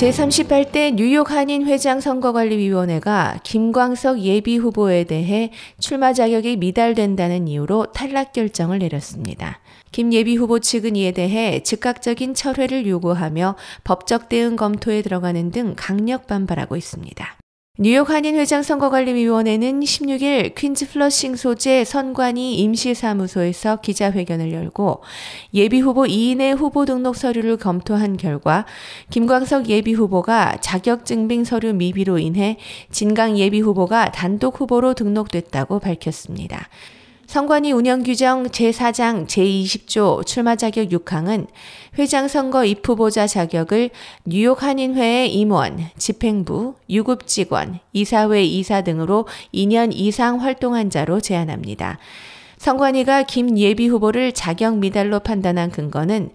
제38대 뉴욕 한인 회장 선거관리위원회가 김광석 예비 후보에 대해 출마 자격이 미달된다는 이유로 탈락 결정을 내렸습니다. 김 예비 후보 측은 이에 대해 즉각적인 철회를 요구하며 법적 대응 검토에 들어가는 등 강력 반발하고 있습니다. 뉴욕 한인회장 선거관리위원회는 16일 퀸즈 플러싱 소재 선관위 임시사무소에서 기자회견을 열고 예비후보 2인의 후보 등록 서류를 검토한 결과 김광석 예비후보가 자격증빙 서류 미비로 인해 진강 예비후보가 단독 후보로 등록됐다고 밝혔습니다. 선관위 운영규정 제4장 제20조 출마 자격 6항은 회장 선거 입후보자 자격을 뉴욕 한인회의 임원, 집행부, 유급 직원, 이사회 이사 등으로 2년 이상 활동한 자로 제한합니다. 선관위가 김 예비 후보를 자격 미달로 판단한 근거는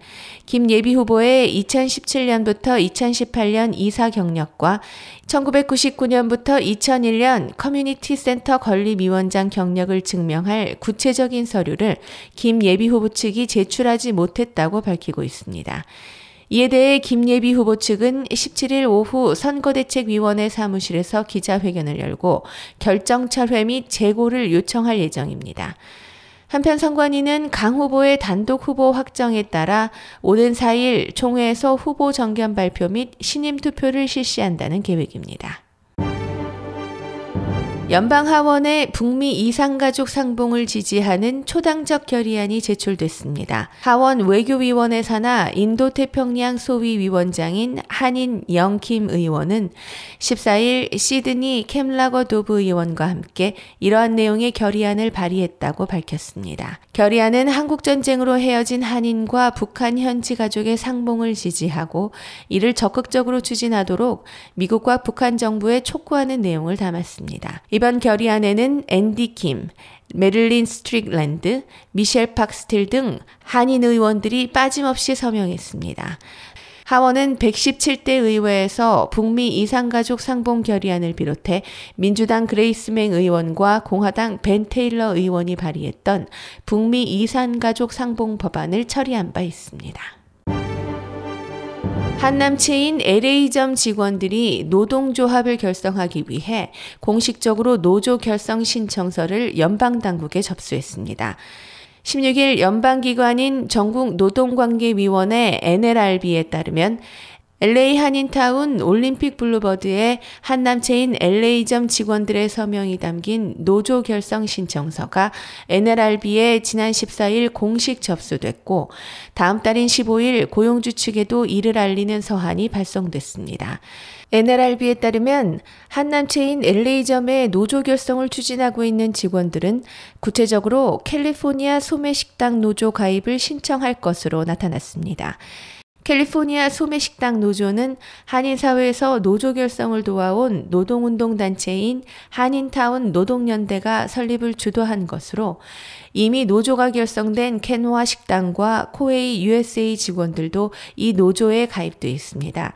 김 예비 후보의 2017년부터 2018년 이사 경력과 1999년부터 2001년 커뮤니티 센터 건립위원장 경력을 증명할 구체적인 서류를 김 예비 후보 측이 제출하지 못했다고 밝히고 있습니다. 이에 대해 김예비 후보 측은 17일 오후 선거대책위원회 사무실에서 기자회견을 열고 결정 철회 및 재고를 요청할 예정입니다. 한편 선관위는 강 후보의 단독 후보 확정에 따라 오는 4일 총회에서 후보 정견 발표 및 신임 투표를 실시한다는 계획입니다. 연방 하원의 북미 이상가족 상봉을 지지하는 초당적 결의안이 제출됐습니다. 하원 외교위원회 산하 인도태평양 소위 위원장인 한인 영킴 의원은 14일 시드니 캠라거 도브 의원과 함께 이러한 내용의 결의안을 발의했다고 밝혔습니다. 결의안은 한국 전쟁으로 헤어진 한인과 북한 현지 가족의 상봉을 지지하고 이를 적극적으로 추진하도록 미국과 북한 정부에 촉구하는 내용을 담았습니다. 이번 결의안에는 앤디 킴, 메릴린 스트릭랜드, 미셸 팍스틸 등 한인 의원들이 빠짐없이 서명했습니다. 하원은 117대 의회에서 북미 이상가족 상봉 결의안을 비롯해 민주당 그레이스맹 의원과 공화당 벤 테일러 의원이 발의했던 북미 이산가족 상봉 법안을 처리한 바 있습니다. 한남체인 LA점 직원들이 노동조합을 결성하기 위해 공식적으로 노조 결성 신청서를 연방당국에 접수했습니다. 16일 연방기관인 전국노동관계위원회 NLRB에 따르면 LA 한인타운 올림픽 블루버드에 한남체인 LA점 직원들의 서명이 담긴 노조 결성 신청서가 NLRB에 지난 14일 공식 접수됐고 다음 달인 15일 고용주 측에도 이를 알리는 서한이 발송됐습니다. NLRB에 따르면 한남체인 LA점의 노조 결성을 추진하고 있는 직원들은 구체적으로 캘리포니아 소매식당 노조 가입을 신청할 것으로 나타났습니다. 캘리포니아 소매식당 노조는 한인사회에서 노조 결성을 도와온 노동운동 단체인 한인타운 노동연대가 설립을 주도한 것으로 이미 노조가 결성된 캐노아 식당과 코웨이 USA 직원들도 이 노조에 가입돼 있습니다.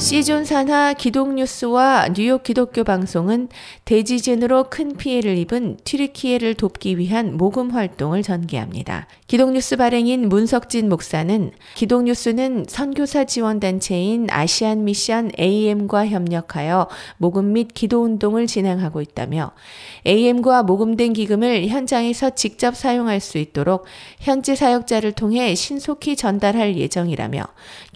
시존 산하 기독 뉴스와 뉴욕 기독교 방송은 대지진으로 큰 피해를 입은 튀르키예를 돕기 위한 모금 활동을 전개합니다. 기독 뉴스 발행인 문석진 목사는 기독 뉴스는 선교사 지원 단체인 아시안 미션 AM과 협력하여 모금 및 기도 운동을 진행하고 있다며 AM과 모금된 기금을 현장에서 직접 사용할 수 있도록 현지 사역자를 통해 신속히 전달할 예정이라며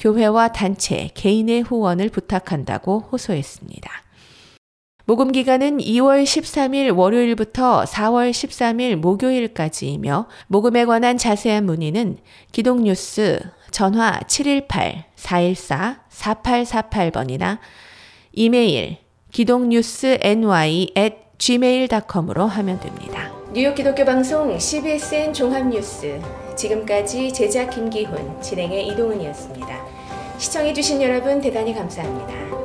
교회와 단체, 개인의 후원 응원을 부탁한다고 호소했습니다. 모금 기간은 2월 13일 월요일부터 4월 13일 목요일까지이며 모금에 관한 자세한 문의는 기동뉴스 전화 718-414-4848번이나 이메일 기동뉴스 ny gmail.com으로 하면 됩니다. 뉴욕 기독교 방송 CBSN 종합뉴스 지금까지 제작 김기훈 진행의 이동은이었습니다. 시청해주신 여러분 대단히 감사합니다.